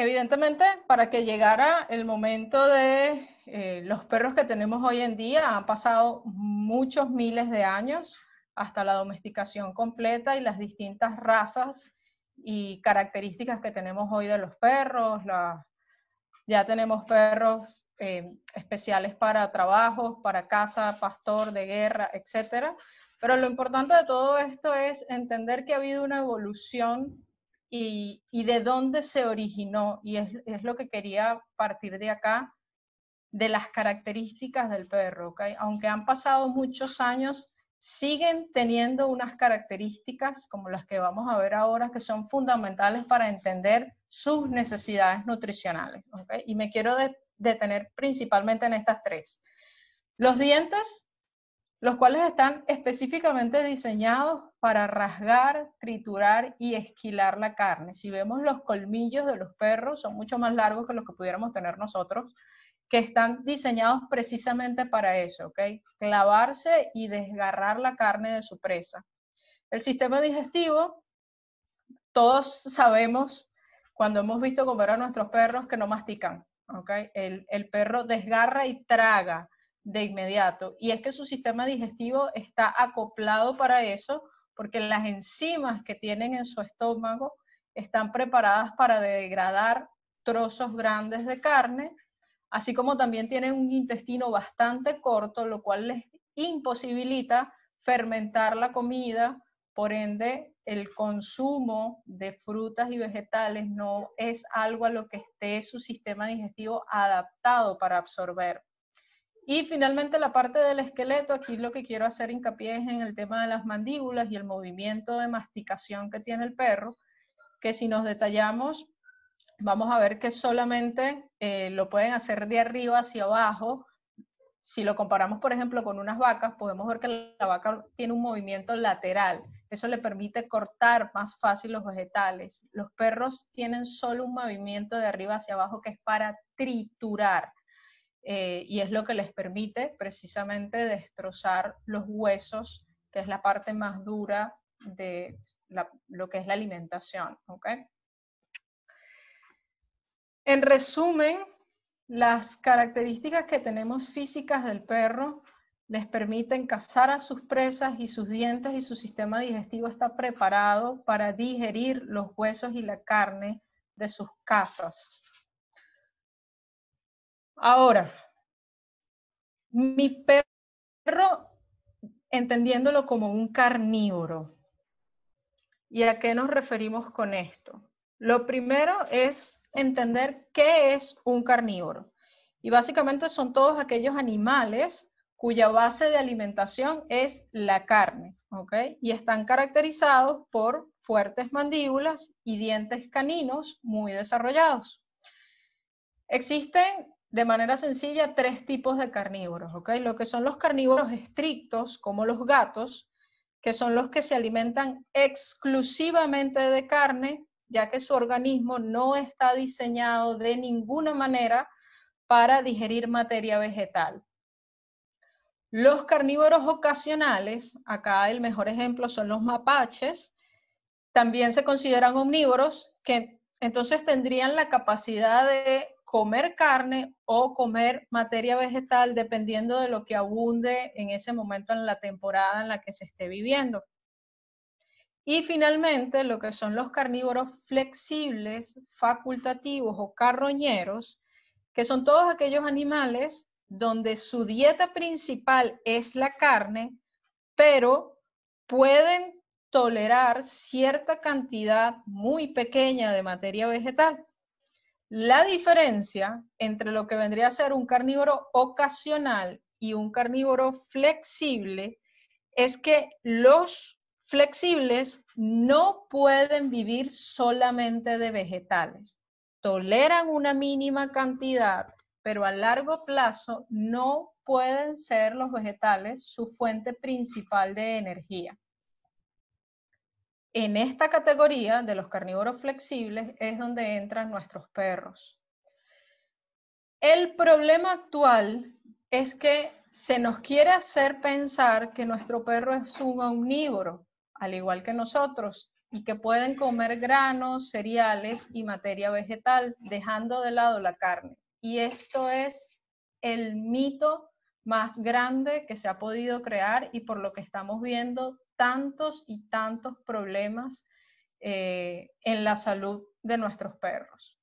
Evidentemente, para que llegara el momento de eh, los perros que tenemos hoy en día, han pasado muchos miles de años hasta la domesticación completa y las distintas razas y características que tenemos hoy de los perros. ya tenemos perros eh, especiales para trabajos, para caza, pastor, de guerra, etc. Pero lo importante de todo esto es entender que ha habido una evolución y, de dónde se originó, y es, lo que quería partir de acá, de las características del perro, ¿okay? Aunque han pasado muchos años, siguen teniendo unas características como las que vamos a ver ahora que son fundamentales para entender sus necesidades nutricionales. Y me quiero detener principalmente en estas tres. Los dientes los cuales están específicamente diseñados para rasgar, triturar y esquilar la carne. Si vemos los colmillos de los perros, son mucho más largos que los que pudiéramos tener nosotros, que están diseñados precisamente para eso, ¿ok? Clavarse y desgarrar la carne de su presa. El sistema digestivo, todos sabemos cuando hemos visto comer a nuestros perros que no mastican, ¿ok? el perro desgarra y traga de inmediato. Y es que su sistema digestivo está acoplado para eso, porque las enzimas que tienen en su estómago están preparadas para degradar trozos grandes de carne, así como también tienen un intestino bastante corto, lo cual les imposibilita fermentar la comida, por ende el consumo de frutas y vegetales no es algo a lo que esté su sistema digestivo adaptado para absorber. Y finalmente la parte del esqueleto, aquí lo que quiero hacer hincapié es en el tema de las mandíbulas y el movimiento de masticación que tiene el perro, que si nos detallamos, vamos a ver que solamente eh, lo pueden hacer de arriba hacia abajo. Si lo comparamos, por ejemplo, con unas vacas, podemos ver que la vaca tiene un movimiento lateral. Eso le permite cortar más fácil los vegetales. Los perros tienen solo un movimiento de arriba hacia abajo que es para triturar. Eh, y es lo que les permite precisamente destrozar los huesos, que es la parte más dura de lo que es la alimentación. En resumen, las características que tenemos físicas del perro les permiten cazar a sus presas y sus dientes y su sistema digestivo está preparado para digerir los huesos y la carne de sus casas. Ahora, mi perro, entendiéndolo como un carnívoro. ¿Y a qué nos referimos con esto? Lo primero es entender qué es un carnívoro. Y básicamente son todos aquellos animales cuya base de alimentación es la carne, ¿ok? Y están caracterizados por fuertes mandíbulas y dientes caninos muy desarrollados. Existen de manera sencilla tres tipos de carnívoros, ¿ok? Lo que son los carnívoros estrictos, como los gatos, que son los que se alimentan exclusivamente de carne, ya que su organismo no está diseñado de ninguna manera para digerir materia vegetal. Los carnívoros ocasionales, acá el mejor ejemplo son los mapaches, también se consideran omnívoros, que entonces tendrían la capacidad de comer carne o comer materia vegetal, dependiendo de lo que abunde en ese momento en la temporada en la que se esté viviendo. Y finalmente, lo que son los carnívoros flexibles, facultativos o carroñeros, que son todos aquellos animales donde su dieta principal es la carne, pero pueden tolerar cierta cantidad muy pequeña de materia vegetal la diferencia entre lo que vendría a ser un carnívoro ocasional y un carnívoro flexible es que los flexibles no pueden vivir solamente de vegetales. Toleran una mínima cantidad, pero a largo plazo no pueden ser los vegetales su fuente principal de energía. En esta categoría de los carnívoros flexibles es donde entran nuestros perros. El problema actual es que se nos quiere hacer pensar que nuestro perro es un omnívoro, al igual que nosotros, y que pueden comer granos, cereales y materia vegetal, dejando de lado la carne. Y esto es el mito más grande que se ha podido crear y por lo que estamos viendo tantos y tantos problemas eh, en la salud de nuestros perros.